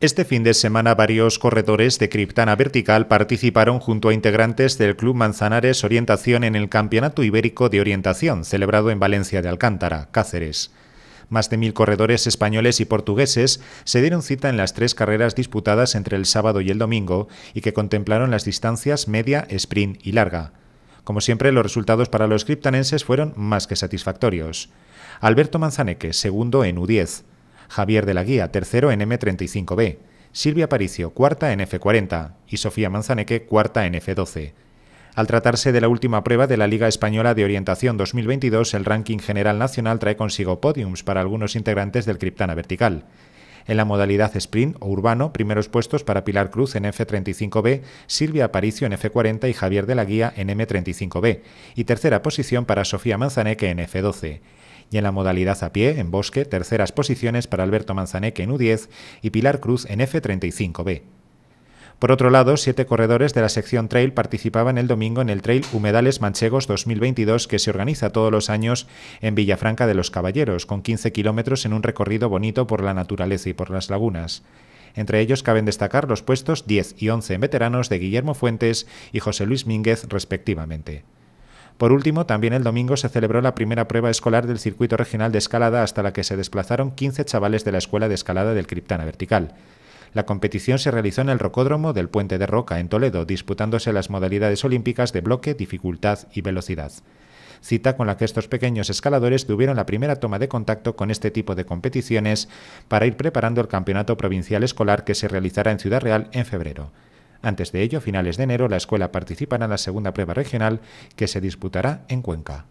Este fin de semana varios corredores de Criptana Vertical participaron junto a integrantes del Club Manzanares Orientación en el Campeonato Ibérico de Orientación, celebrado en Valencia de Alcántara, Cáceres. Más de mil corredores españoles y portugueses se dieron cita en las tres carreras disputadas entre el sábado y el domingo y que contemplaron las distancias media, sprint y larga. Como siempre, los resultados para los criptanenses fueron más que satisfactorios. Alberto Manzaneque, segundo en U10. Javier de la Guía, tercero en M35B, Silvia Paricio, cuarta en F40 y Sofía Manzaneque, cuarta en F12. Al tratarse de la última prueba de la Liga Española de Orientación 2022, el ranking general nacional trae consigo podiums para algunos integrantes del Criptana Vertical. En la modalidad sprint o urbano, primeros puestos para Pilar Cruz en F35B, Silvia Aparicio en F40 y Javier de la Guía en M35B, y tercera posición para Sofía Manzaneque en F12 y en la modalidad a pie, en bosque, terceras posiciones para Alberto Manzaneque en U10 y Pilar Cruz en F35B. Por otro lado, siete corredores de la sección trail participaban el domingo en el Trail Humedales Manchegos 2022 que se organiza todos los años en Villafranca de los Caballeros, con 15 kilómetros en un recorrido bonito por la naturaleza y por las lagunas. Entre ellos caben destacar los puestos 10 y 11 en veteranos de Guillermo Fuentes y José Luis Mínguez respectivamente. Por último, también el domingo se celebró la primera prueba escolar del circuito regional de escalada hasta la que se desplazaron 15 chavales de la Escuela de Escalada del Criptana Vertical. La competición se realizó en el Rocódromo del Puente de Roca, en Toledo, disputándose las modalidades olímpicas de bloque, dificultad y velocidad. Cita con la que estos pequeños escaladores tuvieron la primera toma de contacto con este tipo de competiciones para ir preparando el Campeonato Provincial Escolar que se realizará en Ciudad Real en febrero. Antes de ello, a finales de enero, la escuela participará en la segunda prueba regional que se disputará en Cuenca.